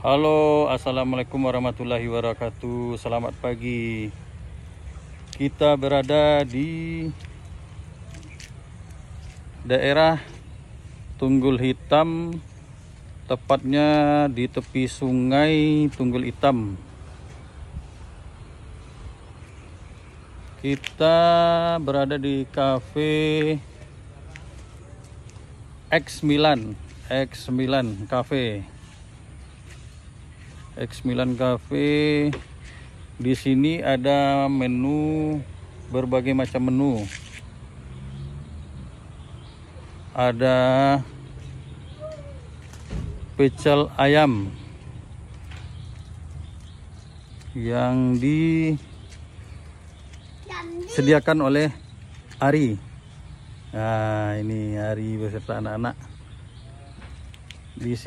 Halo assalamualaikum warahmatullahi wabarakatuh selamat pagi kita berada di daerah Tunggul Hitam tepatnya di tepi sungai Tunggul Hitam kita berada di cafe X 9 X 9 cafe X9 Cafe di sini ada menu berbagai macam menu ada pecel ayam yang disediakan oleh Ari nah ini Ari beserta anak-anak di sini